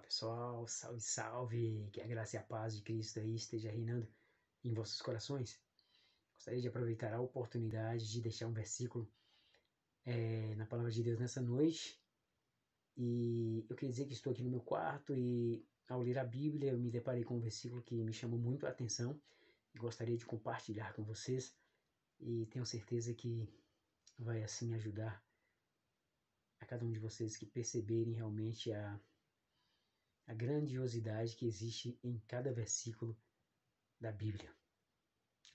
Olá pessoal, salve, salve! Que a graça e a paz de Cristo aí esteja reinando em vossos corações. Gostaria de aproveitar a oportunidade de deixar um versículo é, na palavra de Deus nessa noite. E eu queria dizer que estou aqui no meu quarto e ao ler a Bíblia eu me deparei com um versículo que me chamou muito a atenção e gostaria de compartilhar com vocês. E tenho certeza que vai assim ajudar a cada um de vocês que perceberem realmente a a grandiosidade que existe em cada versículo da Bíblia.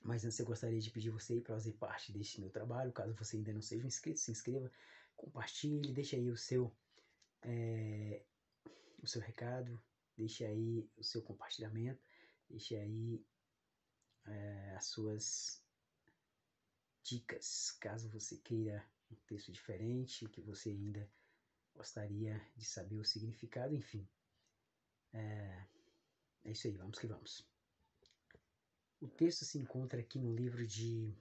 Mas antes eu gostaria de pedir você para fazer parte deste meu trabalho. Caso você ainda não seja inscrito, se inscreva, compartilhe, deixe aí o seu, é, o seu recado, deixe aí o seu compartilhamento, deixe aí é, as suas dicas. Caso você queira um texto diferente, que você ainda gostaria de saber o significado, enfim. É, é isso aí, vamos que vamos. O texto se encontra aqui no livro de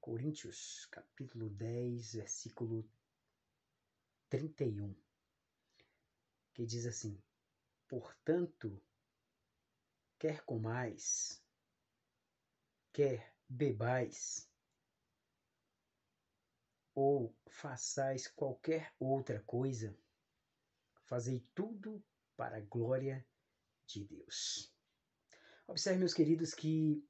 Coríntios, capítulo 10, versículo 31, que diz assim: Portanto, quer comais, quer bebais, ou façais qualquer outra coisa, Fazei tudo para a glória de Deus. Observe, meus queridos, que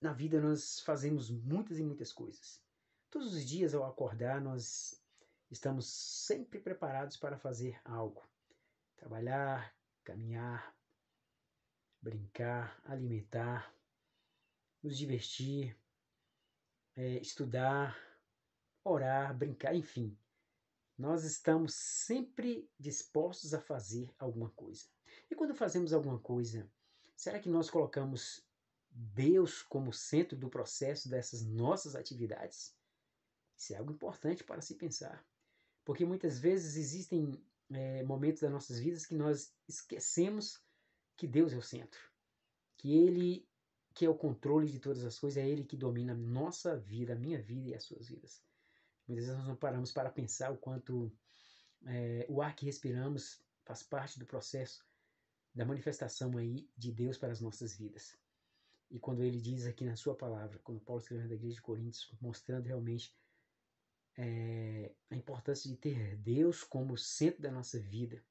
na vida nós fazemos muitas e muitas coisas. Todos os dias ao acordar, nós estamos sempre preparados para fazer algo: trabalhar, caminhar, brincar, alimentar, nos divertir, é, estudar, orar, brincar, enfim nós estamos sempre dispostos a fazer alguma coisa. E quando fazemos alguma coisa, será que nós colocamos Deus como centro do processo dessas nossas atividades? Isso é algo importante para se pensar. Porque muitas vezes existem é, momentos das nossas vidas que nós esquecemos que Deus é o centro. Que Ele que é o controle de todas as coisas, é Ele que domina a nossa vida, a minha vida e as suas vidas. Muitas vezes nós não paramos para pensar o quanto é, o ar que respiramos faz parte do processo da manifestação aí de Deus para as nossas vidas. E quando ele diz aqui na sua palavra, quando Paulo escreveu na igreja de Coríntios, mostrando realmente é, a importância de ter Deus como centro da nossa vida.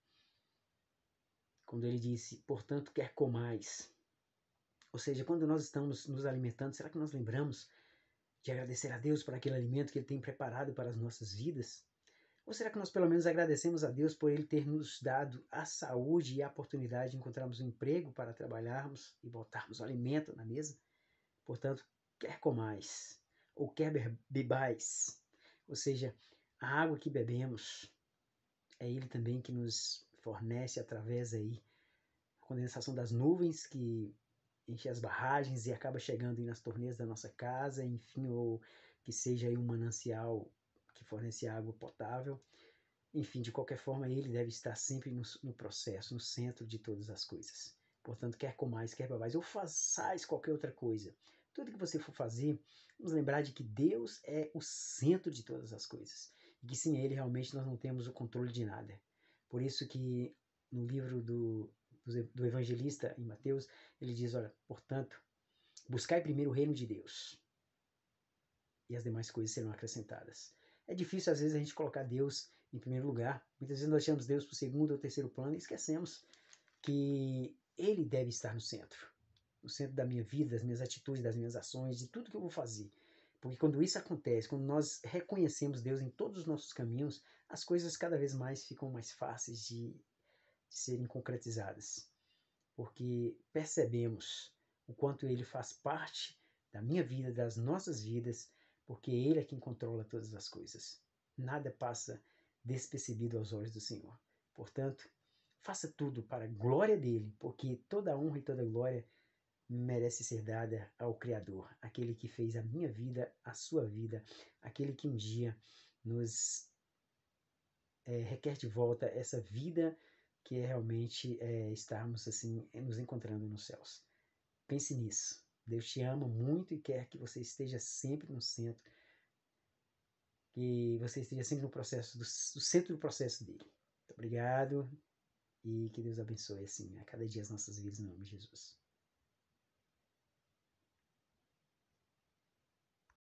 Quando ele disse, portanto, quer comais. Ou seja, quando nós estamos nos alimentando, será que nós lembramos de agradecer a Deus por aquele alimento que Ele tem preparado para as nossas vidas? Ou será que nós pelo menos agradecemos a Deus por Ele ter nos dado a saúde e a oportunidade de encontrarmos um emprego para trabalharmos e botarmos o alimento na mesa? Portanto, quer comais ou quer bebais, ou seja, a água que bebemos é Ele também que nos fornece através aí a condensação das nuvens que encher as barragens e acaba chegando nas torneiras da nossa casa, enfim, ou que seja aí um manancial que fornece água potável. Enfim, de qualquer forma, ele deve estar sempre no, no processo, no centro de todas as coisas. Portanto, quer mais, quer mais, ou façais qualquer outra coisa, tudo que você for fazer, vamos lembrar de que Deus é o centro de todas as coisas. E que sem Ele, realmente, nós não temos o controle de nada. Por isso que no livro do do evangelista em Mateus, ele diz: Olha, portanto, buscai primeiro o reino de Deus e as demais coisas serão acrescentadas. É difícil, às vezes, a gente colocar Deus em primeiro lugar. Muitas vezes nós chamamos Deus para o segundo ou terceiro plano e esquecemos que Ele deve estar no centro no centro da minha vida, das minhas atitudes, das minhas ações, de tudo que eu vou fazer. Porque quando isso acontece, quando nós reconhecemos Deus em todos os nossos caminhos, as coisas cada vez mais ficam mais fáceis de de serem concretizadas, porque percebemos o quanto ele faz parte da minha vida, das nossas vidas, porque é ele é quem controla todas as coisas. Nada passa despercebido aos olhos do Senhor. Portanto, faça tudo para a glória dele, porque toda honra e toda glória merece ser dada ao Criador, aquele que fez a minha vida, a sua vida, aquele que um dia nos é, requer de volta essa vida que é realmente é, estarmos assim nos encontrando nos céus. Pense nisso. Deus te ama muito e quer que você esteja sempre no centro, que você esteja sempre no processo do, do centro do processo dele. Muito obrigado e que Deus abençoe assim a cada dia as nossas vidas em nome de Jesus.